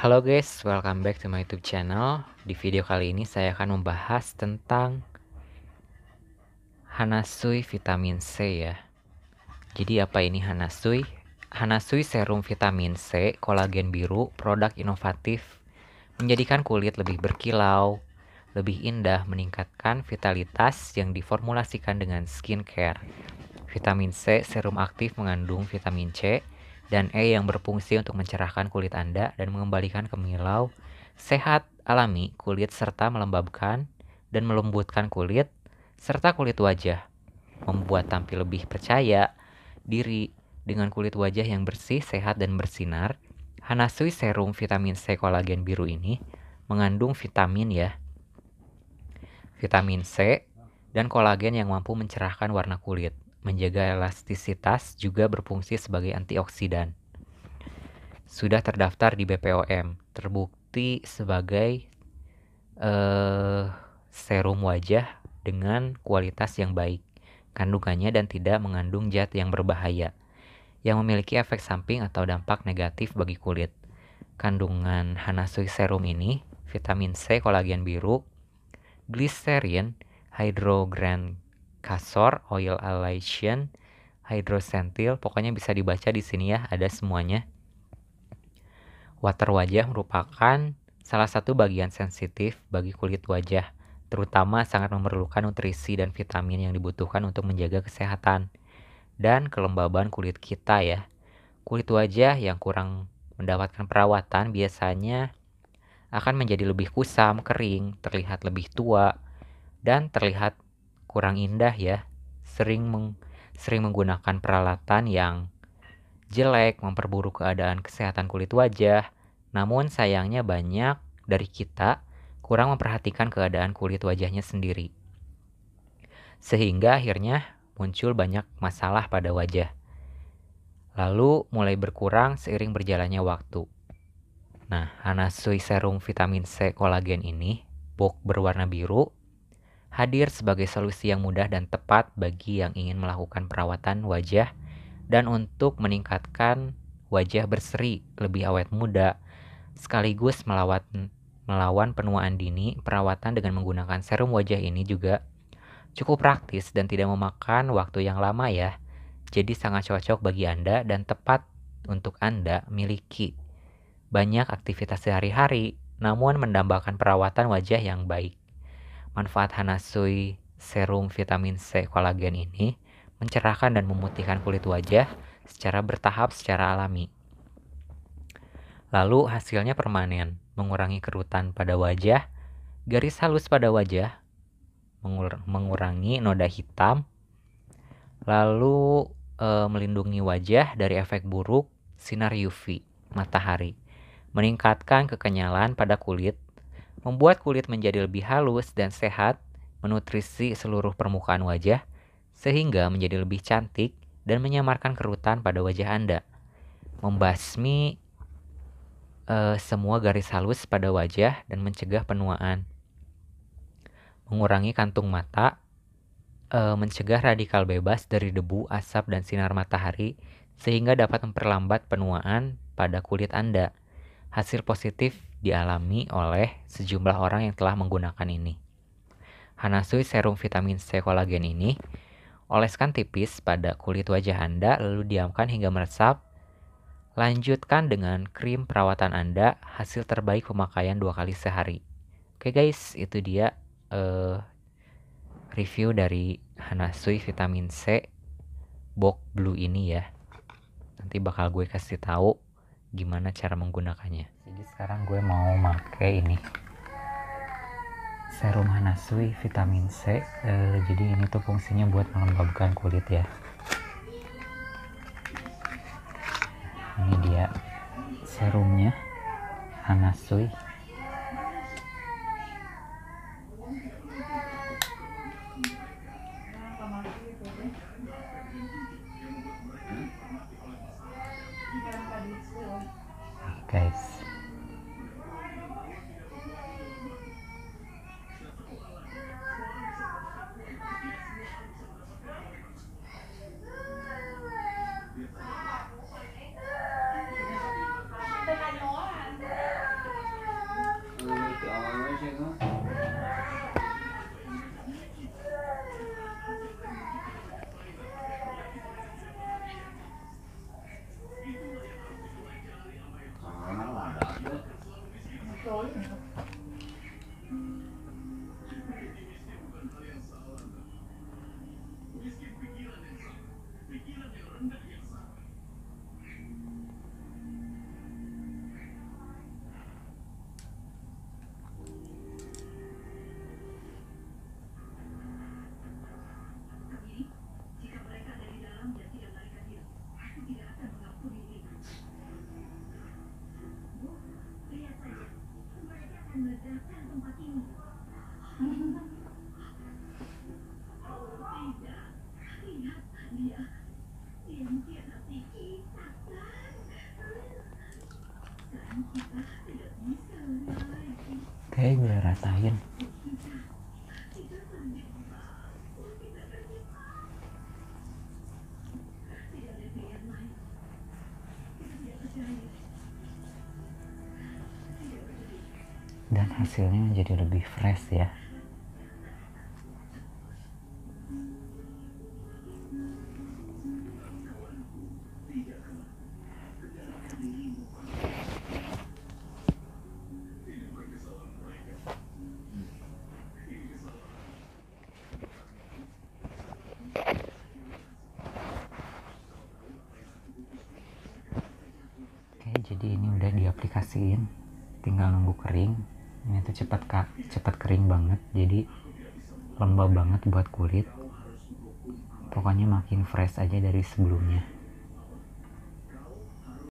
Halo guys, welcome back to my YouTube channel. Di video kali ini saya akan membahas tentang Hanasui vitamin C ya. Jadi apa ini Hanasui? Hanasui serum vitamin C, kolagen biru, produk inovatif menjadikan kulit lebih berkilau, lebih indah, meningkatkan vitalitas yang diformulasikan dengan skincare. Vitamin C serum aktif mengandung vitamin C dan E yang berfungsi untuk mencerahkan kulit Anda dan mengembalikan kemilau, sehat alami kulit serta melembabkan dan melembutkan kulit serta kulit wajah, membuat tampil lebih percaya diri dengan kulit wajah yang bersih, sehat dan bersinar. Hanasui serum vitamin C kolagen biru ini mengandung vitamin ya. Vitamin C dan kolagen yang mampu mencerahkan warna kulit menjaga elastisitas juga berfungsi sebagai antioksidan. Sudah terdaftar di BPOM, terbukti sebagai uh, serum wajah dengan kualitas yang baik, kandungannya dan tidak mengandung zat yang berbahaya, yang memiliki efek samping atau dampak negatif bagi kulit. Kandungan Hanasui serum ini, vitamin C, kolagen biru, gliserin, hydrogran kasor, oil alation, Hydrocentil, pokoknya bisa dibaca di sini ya, ada semuanya. Water wajah merupakan salah satu bagian sensitif bagi kulit wajah, terutama sangat memerlukan nutrisi dan vitamin yang dibutuhkan untuk menjaga kesehatan dan kelembaban kulit kita ya. Kulit wajah yang kurang mendapatkan perawatan biasanya akan menjadi lebih kusam, kering, terlihat lebih tua, dan terlihat kurang indah ya, sering meng, sering menggunakan peralatan yang jelek, memperburuk keadaan kesehatan kulit wajah. Namun sayangnya banyak dari kita kurang memperhatikan keadaan kulit wajahnya sendiri. Sehingga akhirnya muncul banyak masalah pada wajah. Lalu mulai berkurang seiring berjalannya waktu. Nah, anasui serum vitamin C kolagen ini, bok berwarna biru, hadir sebagai solusi yang mudah dan tepat bagi yang ingin melakukan perawatan wajah dan untuk meningkatkan wajah berseri lebih awet muda sekaligus melawat, melawan penuaan dini perawatan dengan menggunakan serum wajah ini juga cukup praktis dan tidak memakan waktu yang lama ya jadi sangat cocok bagi Anda dan tepat untuk Anda miliki banyak aktivitas sehari-hari namun mendambakan perawatan wajah yang baik Manfaat Hanasui serum vitamin C kolagen ini mencerahkan dan memutihkan kulit wajah secara bertahap secara alami. Lalu hasilnya permanen, mengurangi kerutan pada wajah, garis halus pada wajah, mengurangi noda hitam, lalu e, melindungi wajah dari efek buruk sinar UV matahari, meningkatkan kekenyalan pada kulit membuat kulit menjadi lebih halus dan sehat, menutrisi seluruh permukaan wajah, sehingga menjadi lebih cantik dan menyamarkan kerutan pada wajah Anda. Membasmi uh, semua garis halus pada wajah dan mencegah penuaan. Mengurangi kantung mata, uh, mencegah radikal bebas dari debu, asap, dan sinar matahari, sehingga dapat memperlambat penuaan pada kulit Anda. Hasil positif dialami oleh sejumlah orang yang telah menggunakan ini. Hanasui serum vitamin C kolagen ini oleskan tipis pada kulit wajah Anda lalu diamkan hingga meresap. Lanjutkan dengan krim perawatan Anda, hasil terbaik pemakaian dua kali sehari. Oke guys, itu dia uh, review dari Hanasui vitamin C box blue ini ya. Nanti bakal gue kasih tahu gimana cara menggunakannya jadi sekarang gue mau make ini serum hanasui vitamin C uh, jadi ini tuh fungsinya buat melembabkan kulit ya ini dia serumnya hanasui Kayak gue ratain Dan hasilnya jadi lebih fresh ya. diaplikasiin tinggal nunggu kering ini tuh cepat cepat kering banget jadi lembab banget buat kulit pokoknya makin fresh aja dari sebelumnya